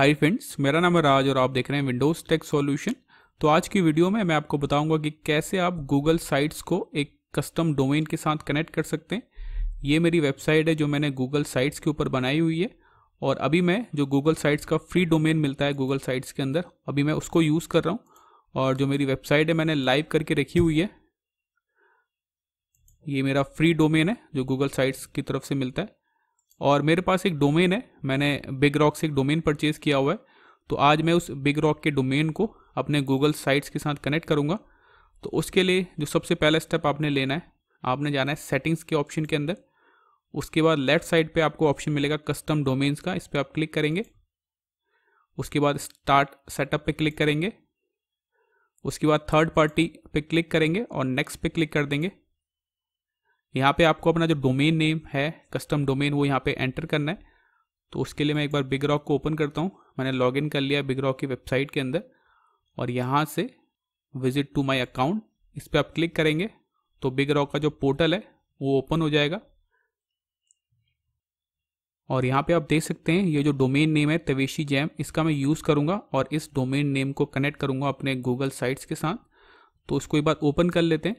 hi friends मेरा नाम है राज और आप देख रहे हैं विंडोज़ टेक सॉल्यूशन तो आज की वीडियो में मैं आपको बताऊंगा कि कैसे आप गूगल साइट्स को एक कस्टम डोमेन के साथ कनेक्ट कर सकते हैं ये मेरी वेबसाइट है जो मैंने गूगल साइट्स के ऊपर बनाई हुई है और अभी मैं जो गूगल साइट्स का फ्री डोमेन मिलता है गूगल साइट्स के अंदर अभी मैं उसको यूज़ कर रहा हूँ और जो मेरी वेबसाइट है मैंने लाइव करके रखी हुई है ये मेरा फ्री डोमेन है जो गूगल साइट्स की तरफ से मिलता है और मेरे पास एक डोमेन है मैंने बिग रॉक से एक डोमेन परचेज़ किया हुआ है तो आज मैं उस बिग रॉक के डोमेन को अपने गूगल साइट्स के साथ कनेक्ट करूँगा तो उसके लिए जो सबसे पहला स्टेप आपने लेना है आपने जाना है सेटिंग्स के ऑप्शन के अंदर उसके बाद लेफ्ट साइड पे आपको ऑप्शन मिलेगा कस्टम डोमेन्स का इस पर आप क्लिक करेंगे उसके बाद स्टार्ट सेटअप पे क्लिक करेंगे उसके बाद थर्ड पार्टी पे क्लिक करेंगे और नेक्स्ट पे क्लिक कर देंगे यहाँ पे आपको अपना जो डोमेन नेम है कस्टम डोमेन वो यहाँ पे एंटर करना है तो उसके लिए मैं एक बार बिग रॉक को ओपन करता हूँ मैंने लॉगिन कर लिया बिग रॉक की वेबसाइट के अंदर और यहाँ से विजिट टू माई अकाउंट इस पर आप क्लिक करेंगे तो बिग रॉक का जो पोर्टल है वो ओपन हो जाएगा और यहाँ पे आप देख सकते हैं ये जो डोमेन नेम है तवेशी जैम इसका मैं यूज़ करूँगा और इस डोमेन नेम को कनेक्ट करूँगा अपने गूगल साइट्स के साथ तो उसको एक बार ओपन कर लेते हैं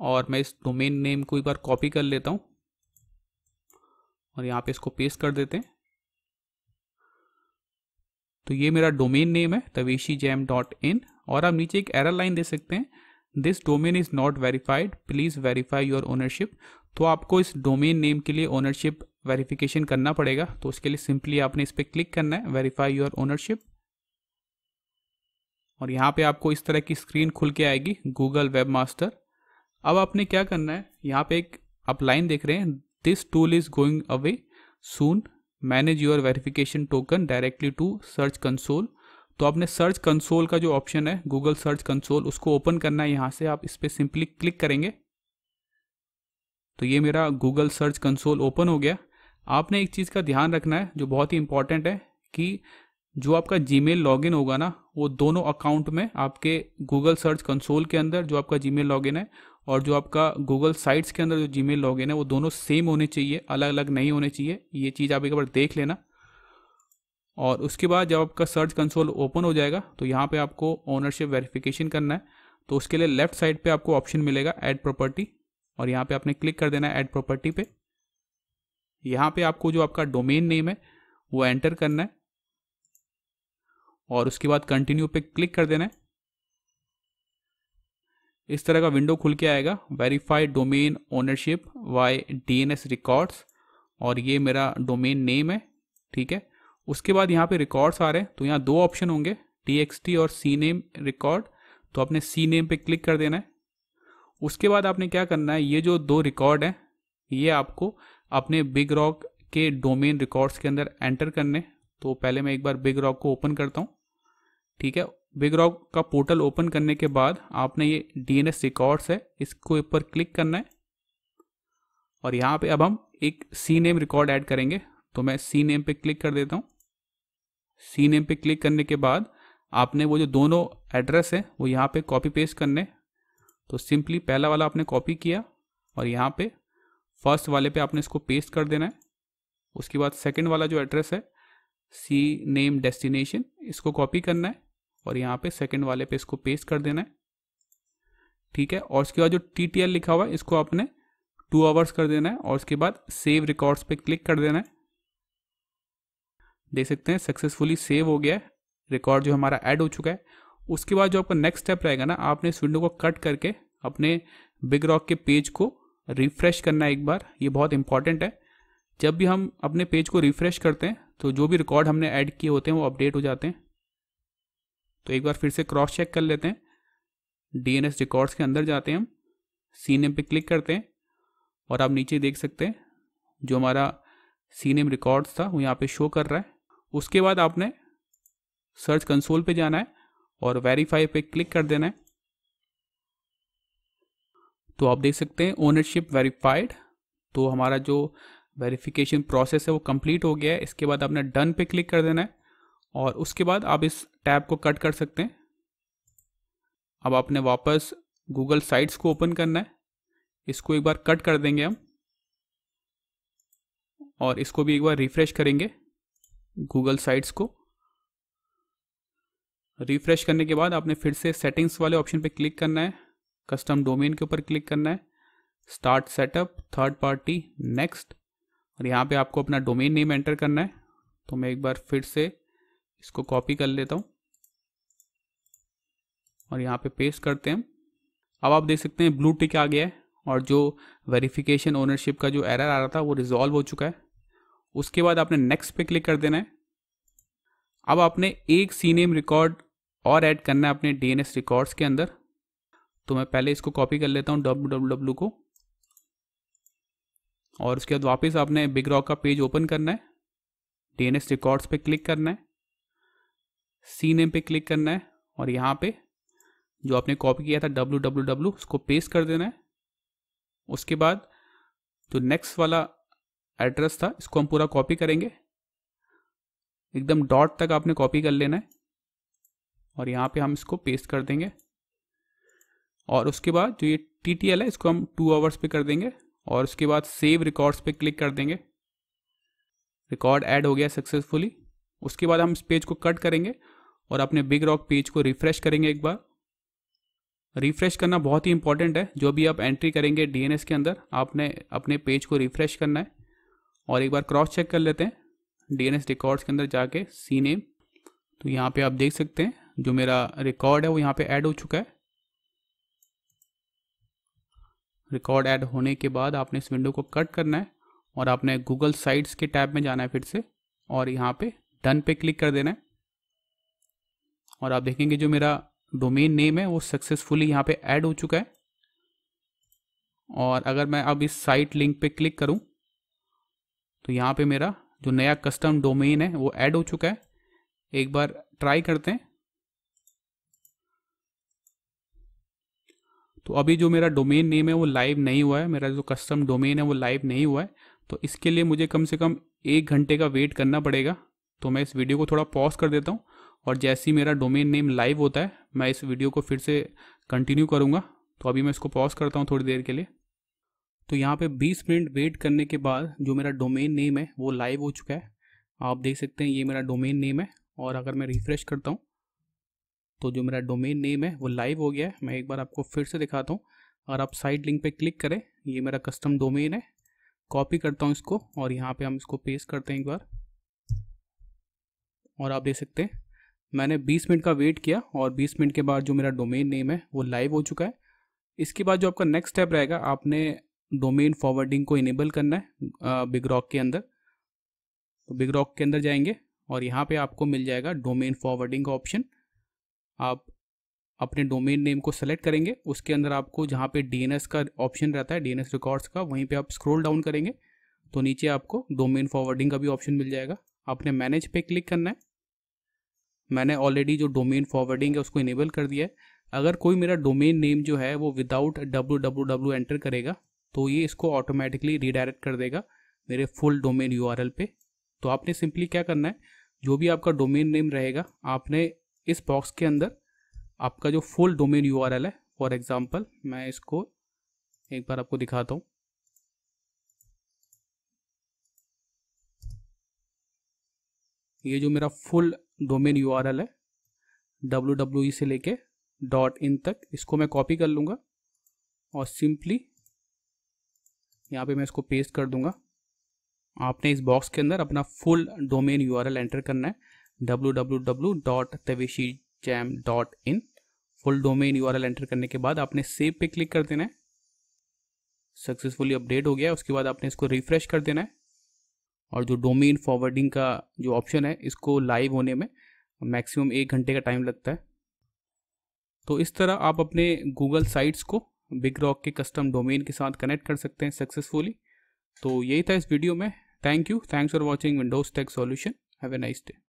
और मैं इस डोमेन नेम को एक बार कॉपी कर लेता हूँ और यहाँ पे इसको पेस्ट कर देते हैं तो ये मेरा डोमेन नेम है तवेशी जैम डॉट इन और आप नीचे एक एरर लाइन दे सकते हैं this domain is not verified please verify your ownership तो आपको इस डोमेन नेम के लिए ओनरशिप वेरिफिकेशन करना पड़ेगा तो उसके लिए सिंपली आपने इस पर क्लिक करना है वेरीफाई योर ओनरशिप और यहाँ पे आपको इस तरह की स्क्रीन खुल के आएगी गूगल वेब मास्टर अब आपने क्या करना है यहाँ पे एक आप लाइन देख रहे हैं this tool is going away soon manage your verification token directly to search console तो आपने सर्च कंसोल का जो ऑप्शन है गूगल सर्च कंसोल उसको ओपन करना है यहाँ से आप इस पर सिंपली क्लिक करेंगे तो ये मेरा गूगल सर्च कंसोल ओपन हो गया आपने एक चीज़ का ध्यान रखना है जो बहुत ही इंपॉर्टेंट है कि जो आपका जीमेल लॉगिन होगा ना वो दोनों अकाउंट में आपके गूगल सर्च कंसोल के अंदर जो आपका जीमेल लॉगिन है और जो आपका गूगल साइट्स के अंदर जो जी मेल लॉगिन है वो दोनों सेम होने चाहिए अलग अलग नहीं होने चाहिए ये चीज़ आप एक बार देख लेना और उसके बाद जब आपका सर्च कंसोल ओपन हो जाएगा तो यहाँ पे आपको ओनरशिप वेरिफिकेशन करना है तो उसके लिए लेफ्ट साइड पे आपको ऑप्शन मिलेगा ऐड प्रॉपर्टी और यहाँ पे आपने क्लिक कर देना है ऐड प्रॉपर्टी पे यहाँ पे आपको जो आपका डोमेन नेम है वो एंटर करना है और उसके बाद कंटिन्यू पे क्लिक कर देना है इस तरह का विंडो खुल के आएगा verify domain ownership via DNS records और ये मेरा डोमेन नेम है ठीक है उसके बाद यहाँ पे रिकॉर्ड्स आ रहे हैं तो यहाँ दो ऑप्शन होंगे टी और सी नेम रिकॉर्ड तो आपने सी नेम पे क्लिक कर देना है उसके बाद आपने क्या करना है ये जो दो रिकॉर्ड हैं ये आपको अपने बिग रॉक के डोमेन रिकॉर्ड्स के अंदर एंटर करने तो पहले मैं एक बार बिग रॉक को ओपन करता हूँ ठीक है बिग रॉक का पोर्टल ओपन करने के बाद आपने ये डीएनएस रिकॉर्ड्स है इसको ऊपर क्लिक करना है और यहाँ पे अब हम एक सी नेम रिकॉर्ड ऐड करेंगे तो मैं सी नेम पे क्लिक कर देता हूँ सी नेम पे क्लिक करने के बाद आपने वो जो दोनों एड्रेस है वो यहाँ पे कॉपी पेस्ट करने तो सिंपली पहला वाला आपने कॉपी किया और यहाँ पे फर्स्ट वाले पे आपने इसको पेस्ट कर देना है उसके बाद सेकेंड वाला जो एड्रेस है सी नेम डेस्टिनेशन इसको कॉपी करना है और यहाँ पे सेकंड वाले पे इसको पेस्ट कर देना है ठीक है और उसके बाद जो टी टी एल लिखा हुआ है इसको आपने टू आवर्स कर देना है और उसके बाद सेव रिकॉर्ड्स पे क्लिक कर देना है देख सकते हैं सक्सेसफुली सेव हो गया है रिकॉर्ड जो हमारा ऐड हो चुका है उसके बाद जो आपका नेक्स्ट स्टेप रहेगा ना आपने इस विंडो को कट करके अपने बिग रॉक के पेज को रिफ्रेश करना है एक बार ये बहुत इंपॉर्टेंट है जब भी हम अपने पेज को रिफ्रेश करते हैं तो जो भी रिकॉर्ड हमने ऐड किए होते हैं वो अपडेट हो जाते हैं तो एक बार फिर से क्रॉस चेक कर लेते हैं डी रिकॉर्ड्स के अंदर जाते हैं हम सी नेम पर क्लिक करते हैं और आप नीचे देख सकते हैं जो हमारा सी नेम रिकॉर्ड्स था वो यहाँ पे शो कर रहा है उसके बाद आपने सर्च कंसोल पे जाना है और वेरीफाई पे क्लिक कर देना है तो आप देख सकते हैं ओनरशिप वेरीफाइड तो हमारा जो वेरिफिकेशन प्रोसेस है वो कंप्लीट हो गया है इसके बाद आपने डन पे क्लिक कर देना है और उसके बाद आप इस टैब को कट कर सकते हैं अब आपने वापस गूगल साइट्स को ओपन करना है इसको एक बार कट कर देंगे हम और इसको भी एक बार रिफ्रेश करेंगे गूगल साइट्स को रिफ्रेश करने के बाद आपने फिर से सेटिंग्स वाले ऑप्शन पे क्लिक करना है कस्टम डोमेन के ऊपर क्लिक करना है start setup third party next और यहाँ पे आपको अपना डोमेन नेम एंटर करना है तो मैं एक बार फिर से इसको कॉपी कर लेता हूँ और यहाँ पे पेस्ट करते हैं अब आप देख सकते हैं ब्लू टिक आ गया है और जो वेरिफिकेशन ओनरशिप का जो एरर आ रहा था वो रिजॉल्व हो चुका है उसके बाद आपने नेक्स्ट पे क्लिक कर देना है अब आपने एक सी नेम रिकॉर्ड और ऐड करना है अपने डीएनएस रिकॉर्ड्स के अंदर तो मैं पहले इसको कॉपी कर लेता हूँ डब्ल्यू को और उसके बाद वापस आपने बिग रॉक का पेज ओपन करना है डीएनएस रिकॉर्ड्स पे क्लिक करना है सी नेम पे क्लिक करना है और यहाँ पे जो आपने कॉपी किया था डब्लू डब्लू डब्ल्यू उसको पेस्ट कर देना है उसके बाद जो नेक्स्ट वाला एड्रेस था इसको हम पूरा कॉपी करेंगे एकदम डॉट तक आपने कॉपी कर लेना है और यहाँ पे हम इसको पेस्ट कर देंगे और उसके बाद जो ये टी टी एल है इसको हम टू आवर्स पे कर देंगे और उसके बाद सेव रिकॉर्ड्स पे क्लिक कर देंगे रिकॉर्ड ऐड हो गया सक्सेसफुली उसके बाद हम इस पेज को कट करेंगे और अपने बिग रॉक पेज को रिफ्रेश करेंगे एक बार रिफ्रेश करना बहुत ही इंपॉर्टेंट है जो भी आप एंट्री करेंगे डीएनएस के अंदर आपने अपने पेज को रिफ्रेश करना है और एक बार क्रॉस चेक कर लेते हैं डीएनएस रिकॉर्ड्स के अंदर जाके सी नेम तो यहाँ पे आप देख सकते हैं जो मेरा रिकॉर्ड है वो यहाँ पे ऐड हो चुका है रिकॉर्ड ऐड होने के बाद आपने इस विंडो को कट करना है और आपने गूगल साइट्स के टैब में जाना है फिर से और यहाँ पे डन पे क्लिक कर देना है और आप देखेंगे जो मेरा डोमेन नेम है वो सक्सेसफुली यहाँ पे ऐड हो चुका है और अगर मैं अब इस साइट लिंक पे क्लिक करूँ तो यहाँ पे मेरा जो नया कस्टम डोमेन है वो ऐड हो चुका है एक बार ट्राई करते हैं तो अभी जो मेरा डोमेन नेम है वो लाइव नहीं हुआ है मेरा जो कस्टम डोमेन है वो लाइव नहीं हुआ है तो इसके लिए मुझे कम से कम एक घंटे का वेट करना पड़ेगा तो मैं इस वीडियो को थोड़ा पॉज कर देता हूँ और जैसे ही मेरा डोमेन नेम लाइव होता है मैं इस वीडियो को फिर से कंटिन्यू करूँगा तो अभी मैं इसको पॉज करता हूँ थोड़ी देर के लिए तो यहाँ पे 20 मिनट वेट करने के बाद जो मेरा डोमेन नेम है वो लाइव हो चुका है आप देख सकते हैं ये मेरा डोमेन नेम है और अगर मैं रिफ़्रेश करता हूँ तो जो मेरा डोमेन नेम है वो लाइव हो गया है मैं एक बार आपको फिर से दिखाता हूँ अगर आप साइड लिंक पे क्लिक करें ये मेरा कस्टम डोमेन है कॉपी करता हूँ इसको और यहाँ पर हम इसको पेस्ट करते हैं एक बार और आप देख सकते हैं मैंने 20 मिनट का वेट किया और 20 मिनट के बाद जो मेरा डोमेन नेम है वो लाइव हो चुका है इसके बाद जो आपका नेक्स्ट स्टेप रहेगा आपने डोमेन फॉरवर्डिंग को इनेबल करना है बिग रॉक के अंदर तो बिग रॉक के अंदर जाएंगे और यहाँ पे आपको मिल जाएगा डोमेन फॉरवर्डिंग का ऑप्शन आप अपने डोमेन नेम को सेलेक्ट करेंगे उसके अंदर आपको जहाँ पे डी का ऑप्शन रहता है डी रिकॉर्ड्स का वहीं पे आप स्क्रॉल डाउन करेंगे तो नीचे आपको डोमेन फॉरवर्डिंग का भी ऑप्शन मिल जाएगा आपने मैनेज पे क्लिक करना है मैंने ऑलरेडी जो डोमेन फॉरवर्डिंग है उसको इनेबल कर दिया है अगर कोई मेरा डोमेन नेम जो है वो without W W W enter करेगा तो ये इसको ऑटोमेटिकली रिडायरेक्ट कर देगा मेरे फुल डोमेन यू पे तो आपने सिंपली क्या करना है जो भी आपका डोमेन नेम रहेगा आपने इस बॉक्स के अंदर आपका जो फुल डोमेन यू है फॉर एग्जाम्पल मैं इसको एक बार आपको दिखाता हूँ ये जो मेरा फुल डोमेन यू है डब्ल्यू डब्ल्यू ई से लेके डॉट इन तक इसको मैं कॉपी कर लूँगा और सिंपली यहाँ पे मैं इसको पेस्ट कर दूँगा आपने इस बॉक्स के अंदर अपना फुल डोमेन यू एंटर करना है डब्ल्यू डब्ल्यू डब्ल्यू डॉट तवेशी जैम डॉट इन फुल डोमेन यू एंटर करने के बाद आपने सेव पे क्लिक कर देना है सक्सेसफुली अपडेट हो गया उसके बाद आपने इसको रिफ्रेश कर देना है और जो डोमेन फॉरवर्डिंग का जो ऑप्शन है इसको लाइव होने में मैक्सिमम एक घंटे का टाइम लगता है तो इस तरह आप अपने गूगल साइट्स को बिग रॉक के कस्टम डोमेन के साथ कनेक्ट कर सकते हैं सक्सेसफुली तो यही था इस वीडियो में thank you thanks for watching Windows tech solution have a nice day